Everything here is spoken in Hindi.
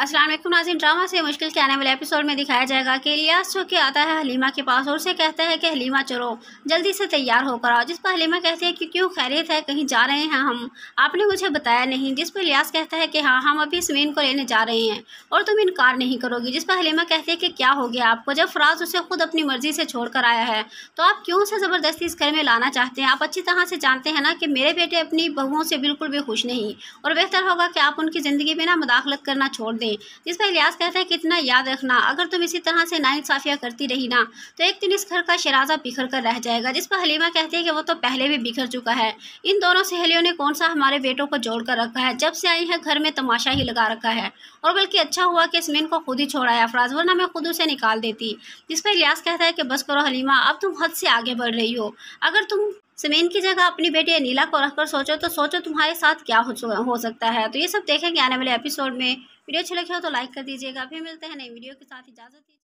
असलम नाजिन ड्रामा से मुश्किल के आने वाले एपिसोड में दिखाया जाएगा कि रियाज चौके आता है हलीमा के पास और उसे कहता है कि हलीमा चलो जल्दी से तैयार होकर आओ जिस पर हलीमा कहती है कि क्यों खैरियत है कहीं जा रहे हैं हम आपने मुझे बताया नहीं जिस पर रियाज कहता है कि हाँ हम अभी इसमेन को लेने जा रहे हैं और तुम इनकार नहीं करोगी जिस पर हलीमा कहती है कि क्या हो गया आपको जब फराज उसे खुद अपनी मर्ज़ी से छोड़ कर आया है तो आप क्यों उसे ज़बरदस्ती इस घर में लाना चाहते हैं आप अच्छी तरह से जानते हैं ना कि मेरे बेटे अपनी बहुओं से बिल्कुल भी खुश नहीं और बेहतर होगा कि आप उनकी ज़िंदगी में ना मुदाखलत करना छोड़ दें दें जिस पर इलियास कहता है कितना याद रखना अगर तुम इसी तरह से नाइंसाफियाँ करती रही ना तो एक दिन इस घर का शराजा बिखर कर रह जाएगा जिस पर हलीमा कहती है कि वो तो पहले भी बिखर चुका है इन दोनों सहेलियों ने कौन सा हमारे बेटों को जोड़ कर रखा है जब से आई है घर में तमाशा ही लगा रखा है और बल्कि अच्छा हुआ कि इसमिन को खुद ही छोड़ाया अफराज वरना मैं खुद उसे निकाल देती जिस पर इलियास कहता है कि बस करो हलीमा अब तुम हद से आगे बढ़ रही हो अगर तुम सुमेन की जगह अपनी बेटी अनिला को रखकर सोचो तो सोचो तुम्हारे साथ क्या हो सकता है तो ये सब देखेंगे आने वाले एपिसोड में वीडियो अच्छी लगी हो तो लाइक कर दीजिएगा फिर मिलते हैं नई वीडियो के साथ इजाज़त